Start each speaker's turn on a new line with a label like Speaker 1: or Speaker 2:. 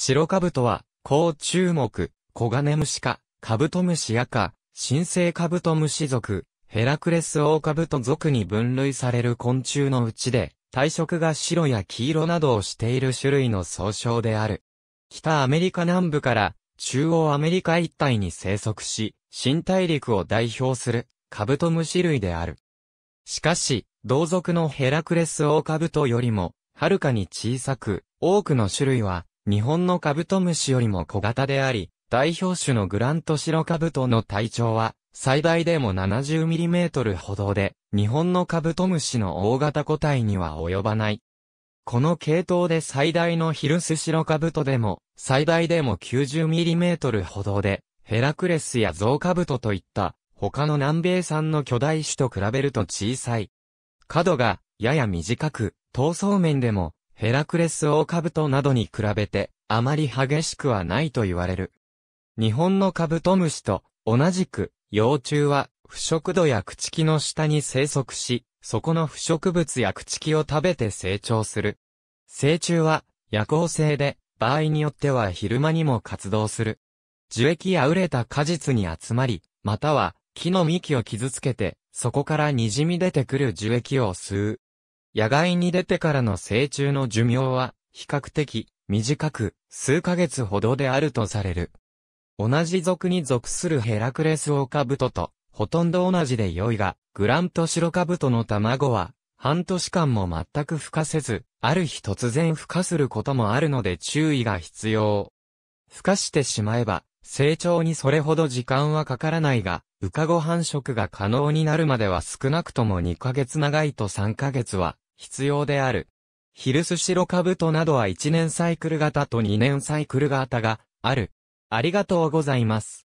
Speaker 1: 白カブトは、
Speaker 2: 甲虫目、コガネムシ科、カブトムシか新生カブトムシ属、ヘラクレスオオカブト属に分類される昆虫のうちで、体色が白や黄色などをしている種類の総称である。北アメリカ南部から中央アメリカ一帯に生息し、新大陸を代表するカブトムシ類である。しかし、同族のヘラクレスオオカブトよりも、はるかに小さく、多くの種類は、日本のカブトムシよりも小型であり、代表種のグラントシロカブトの体長は、最大でも 70mm ほどで、日本のカブトムシの大型個体には及ばない。この系統で最大のヒルスシロカブトでも、最大でも 90mm ほどで、ヘラクレスやゾウカブトといった、他の南米産の巨大種と比べると小さい。角が、やや短く、闘争面でも、ヘラクレスオオカブトなどに比べて、あまり激しくはないと言われる。日本のカブトムシと同じく、幼虫は腐食土や朽木の下に生息し、そこの腐食物や朽木を食べて成長する。成虫は夜行性で、場合によっては昼間にも活動する。樹液や熟れた果実に集まり、または木の幹を傷つけて、そこから滲み出てくる樹液を吸う。野外に出てからの成虫の寿命は、比較的、短く、数ヶ月ほどであるとされる。同じ族に属するヘラクレスオオカブトと、ほとんど同じで良いが、グラントシロカブトの卵は、半年間も全く孵化せず、ある日突然孵化することもあるので注意が必要。孵化してしまえば、成長にそれほど時間はかからないが、羽化後繁殖が可能になるまでは少なくとも2ヶ月長いと3ヶ月は必要である。ヒルスロカブトなどは1年サイクル型と2年サイクル型が
Speaker 1: ある。ありがとうございます。